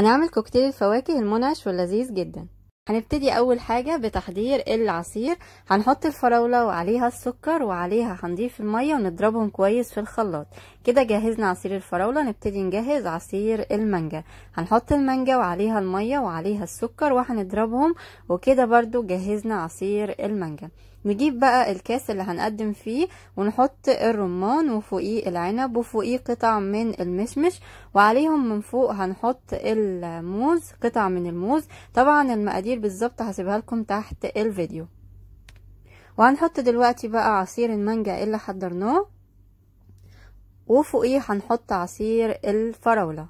هنعمل كوكتيل الفواكه المنعش واللذيذ جدا هنبتدي اول حاجة بتحضير العصير هنحط الفراولة وعليها السكر وعليها هنضيف المية ونضربهم كويس في الخلاط كده جهزنا عصير الفراولة نبتدي نجهز عصير المانجا هنحط المانجا وعليها المية وعليها السكر وهنضربهم وكده برضو جهزنا عصير المانجا نجيب بقى الكاس اللي هنقدم فيه ونحط الرمان وفوقيه العنب وفوقيه قطع من المشمش وعليهم من فوق هنحط الموز قطع من الموز طبعا المقادير بالظبط هسيبها لكم تحت الفيديو وهنحط دلوقتي بقى عصير المانجا اللي حضرناه وفوقيه هنحط عصير الفراولة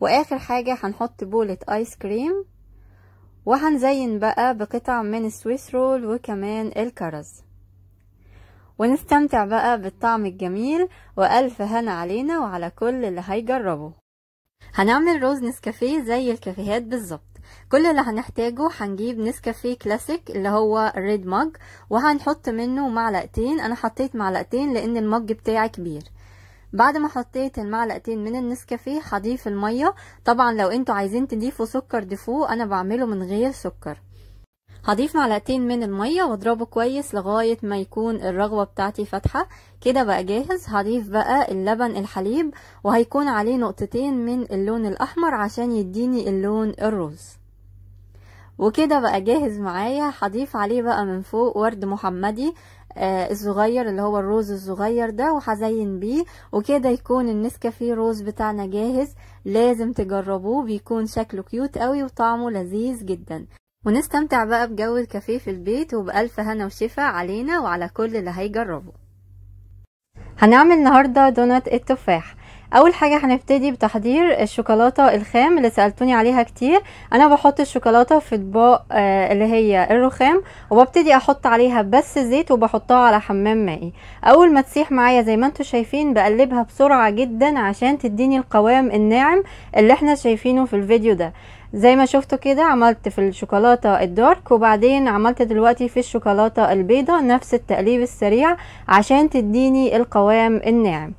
واخر حاجة هنحط بولة ايس كريم وهنزين بقى بقطع من السويس رول وكمان الكرز ونستمتع بقى بالطعم الجميل وألف هنا علينا وعلى كل اللي هيجربه هنعمل روز نسكافيه زي الكافيهات بالظبط كل اللي هنحتاجه هنجيب نسكافيه كلاسيك اللي هو الريد مج وهنحط منه معلقتين انا حطيت معلقتين لان المج بتاعي كبير بعد ما حطيت المعلقتين من النسكافيه هضيف الميه طبعا لو انتوا عايزين تضيفوا سكر ضيفوه انا بعمله من غير سكر هضيف معلقتين من الميه واضربه كويس لغايه ما يكون الرغوه بتاعتي فاتحه كده بقى جاهز هضيف بقى اللبن الحليب وهيكون عليه نقطتين من اللون الاحمر عشان يديني اللون الروز وكده بقى جاهز معايا هضيف عليه بقى من فوق ورد محمدي آه، الصغير اللي هو الروز الصغير ده وهزين بيه وكده يكون النسكافيه روز بتاعنا جاهز لازم تجربوه بيكون شكله كيوت قوي وطعمه لذيذ جدا ونستمتع بقى بجو الكافيه في البيت وبألف هنا وشفا علينا وعلى كل اللي هيجربه هنعمل النهاردة دونات التفاح اول حاجه هنبتدي بتحضير الشوكولاته الخام اللي سالتوني عليها كتير انا بحط الشوكولاته في اطباق آه، اللي هي الرخام وببتدي احط عليها بس زيت وبحطها على حمام مائي اول ما تسيح معايا زي ما انتم شايفين بقلبها بسرعه جدا عشان تديني القوام الناعم اللي احنا شايفينه في الفيديو ده زي ما شفتوا كده عملت في الشوكولاتة الدارك وبعدين عملت دلوقتي في الشوكولاتة البيضة نفس التقليب السريع عشان تديني القوام الناعم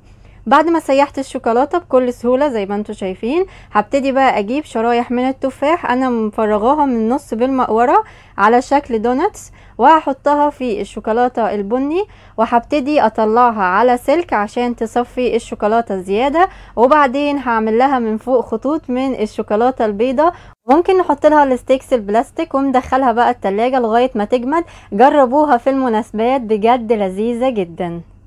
بعد ما سيحت الشوكولاته بكل سهوله زي ما انتم شايفين هبتدي بقى اجيب شرايح من التفاح انا مفرغاها من النص بالمقوره على شكل دوناتس وهحطها في الشوكولاته البني وهبتدي اطلعها على سلك عشان تصفي الشوكولاته الزياده وبعدين هعمل لها من فوق خطوط من الشوكولاته البيضه ممكن نحط لها الستيكس البلاستيك وندخلها بقى التلاجة لغاية ما تجمد جربوها في المناسبات بجد لذيذة جدا